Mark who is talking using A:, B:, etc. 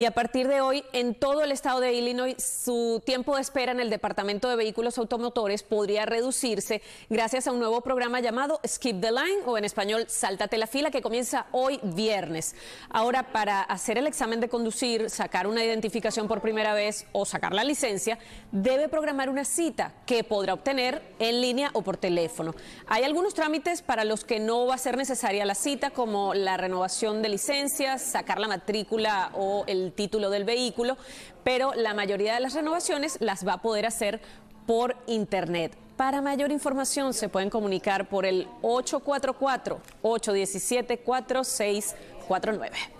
A: Y a partir de hoy, en todo el estado de Illinois, su tiempo de espera en el Departamento de Vehículos Automotores podría reducirse gracias a un nuevo programa llamado Skip the Line o en español Sáltate la fila que comienza hoy viernes. Ahora, para hacer el examen de conducir, sacar una identificación por primera vez o sacar la licencia, debe programar una cita que podrá obtener en línea o por teléfono. Hay algunos trámites para los que no va a ser necesaria la cita, como la renovación de licencias, sacar la matrícula o el título del vehículo, pero la mayoría de las renovaciones las va a poder hacer por internet. Para mayor información se pueden comunicar por el 844 817 4649.